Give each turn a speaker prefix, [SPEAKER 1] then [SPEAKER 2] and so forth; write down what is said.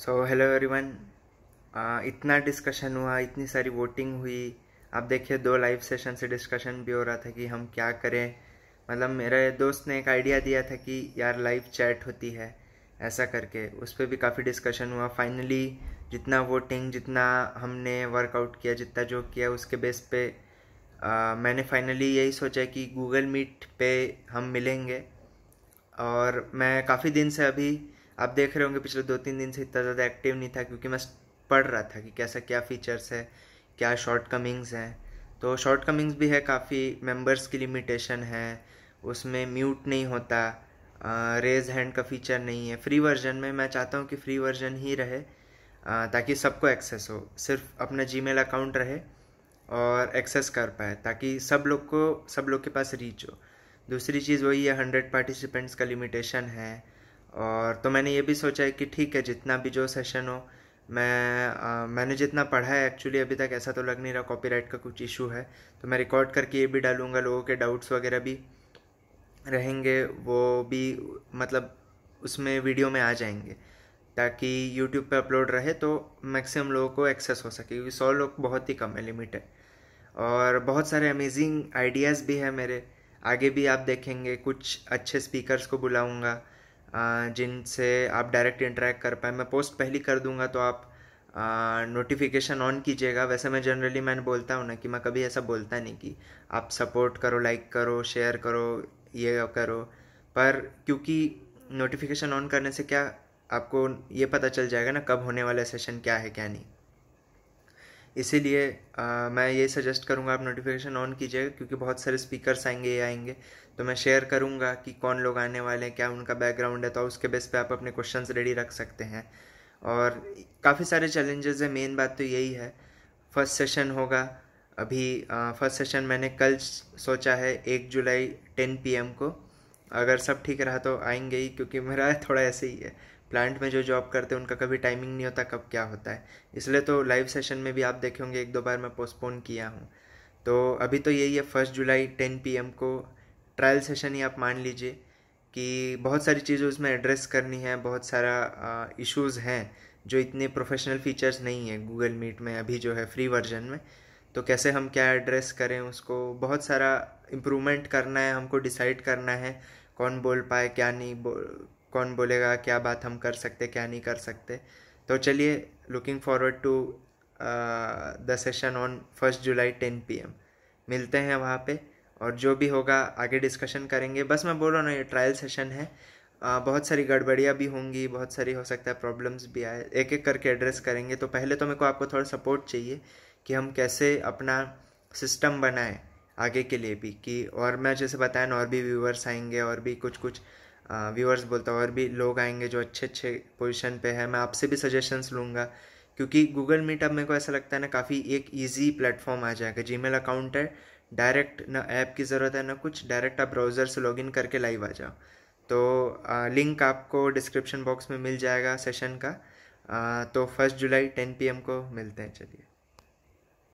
[SPEAKER 1] सो hello everyone इतना discussion हुआ इतनी सारी वोटिंग हुई आप देखिए दो लाइव सेशन से डिस्कशन भी हो रहा था कि हम क्या करें मतलब मेरे दोस्त ने एक आइडिया दिया था कि यार लाइव चैट होती है ऐसा करके उस पर भी काफ़ी डिस्कशन हुआ फाइनली जितना वोटिंग जितना हमने वर्कआउट किया जितना जो किया उसके बेस पे आ, मैंने फाइनली यही सोचा कि गूगल मीट पे हम मिलेंगे और मैं काफ़ी दिन से अभी आप देख रहे होंगे पिछले दो तीन दिन से इतना ज़्यादा एक्टिव नहीं था क्योंकि मैं पढ़ रहा था कि कैसा क्या फ़ीचर्स है क्या शॉर्ट कमिंग्स हैं तो शॉर्ट कमिंग्स भी है काफ़ी मेंबर्स की लिमिटेशन है उसमें म्यूट नहीं होता रेज हैंड का फीचर नहीं है फ्री वर्जन में मैं चाहता हूँ कि फ्री वर्जन ही रहे आ, ताकि सबको एक्सेस हो सिर्फ अपना जी अकाउंट रहे और एक्सेस कर पाए ताकि सब लोग को सब लोग के पास रीच हो दूसरी चीज़ वही है हंड्रेड पार्टिसिपेंट्स का लिमिटेशन है और तो मैंने ये भी सोचा है कि ठीक है जितना भी जो सेशन हो मैं आ, मैंने जितना पढ़ा है एक्चुअली अभी तक ऐसा तो लग नहीं रहा कॉपीराइट का कुछ इशू है तो मैं रिकॉर्ड करके ये भी डालूंगा लोगों के डाउट्स वगैरह भी रहेंगे वो भी मतलब उसमें वीडियो में आ जाएंगे ताकि यूट्यूब पे अपलोड रहे तो मैक्सिमम लोगों को एक्सेस हो सके क्योंकि सौ लोग बहुत ही कम है लिमिट है और बहुत सारे अमेजिंग आइडियाज़ भी हैं मेरे आगे भी आप देखेंगे कुछ अच्छे स्पीकर्स को बुलाऊँगा जिनसे आप डायरेक्ट इंटरेक्ट कर पाए मैं पोस्ट पहली कर दूंगा तो आप नोटिफिकेशन ऑन कीजिएगा वैसे मैं जनरली मैंने बोलता हूँ ना कि मैं कभी ऐसा बोलता नहीं कि आप सपोर्ट करो लाइक करो शेयर करो ये करो पर क्योंकि नोटिफिकेशन ऑन करने से क्या आपको ये पता चल जाएगा ना कब होने वाला सेशन क्या है क्या नहीं इसीलिए मैं ये सजेस्ट करूँगा आप नोटिफिकेशन ऑन कीजिएगा क्योंकि बहुत सारे स्पीकर्स आएंगे ये आएंगे तो मैं शेयर करूँगा कि कौन लोग आने वाले हैं क्या उनका बैकग्राउंड है तो उसके बेस पे आप अपने क्वेश्चन रेडी रख सकते हैं और काफ़ी सारे चैलेंजेस हैं मेन बात तो यही है फर्स्ट सेशन होगा अभी फर्स्ट सेशन मैंने कल सोचा है एक जुलाई टेन पी को अगर सब ठीक रहा तो आएंगे ही क्योंकि मेरा थोड़ा ऐसे ही है प्लांट में जो जॉब करते हैं उनका कभी टाइमिंग नहीं होता कब क्या होता है इसलिए तो लाइव सेशन में भी आप देखे होंगे एक दो बार मैं पोस्टपोन किया हूँ तो अभी तो यही है फर्स्ट जुलाई टेन पी को ट्रायल सेशन ही आप मान लीजिए कि बहुत सारी चीज़ें उसमें एड्रेस करनी है बहुत सारा इश्यूज़ हैं जो इतने प्रोफेशनल फीचर्स नहीं है गूगल मीट में अभी जो है फ्री वर्जन में तो कैसे हम क्या एड्रेस करें उसको बहुत सारा इम्प्रूवमेंट करना है हमको डिसाइड करना है कौन बोल पाए क्या नहीं बोल कौन बोलेगा क्या बात हम कर सकते क्या नहीं कर सकते तो चलिए looking forward to the session on first July ten P मिलते हैं वहाँ पे और जो भी होगा आगे डिस्कशन करेंगे बस मैं बोल रहा हूँ ये ट्रायल सेशन है आ, uh, बहुत सारी गड़बड़ियाँ भी होंगी बहुत सारी हो सकता है प्रॉब्लम्स भी आए एक एक करके एड्रेस करेंगे तो पहले तो मेरे को आपको थोड़ा सपोर्ट चाहिए कि हम कैसे अपना सिस्टम बनाएं आगे के लिए भी कि और मैं जैसे बताया और भी व्यूवर्स आएंगे और भी कुछ कुछ व्यूअर्स बोलता हूँ और भी लोग आएंगे जो अच्छे अच्छे पोजिशन पे है मैं आपसे भी सजेशंस लूँगा क्योंकि गूगल मीट अब मेरे को ऐसा लगता है ना काफ़ी एक ईजी प्लेटफॉर्म आ जाएगा जी मेल अकाउंट है डायरेक्ट ना ऐप की ज़रूरत है ना कुछ डायरेक्ट आप ब्राउज़र से लॉग इन करके लाइव आ जाओ तो आ, लिंक आपको डिस्क्रिप्शन बॉक्स में मिल जाएगा सेशन का आ, तो फर्स्ट जुलाई टेन पी को मिलते हैं चलिए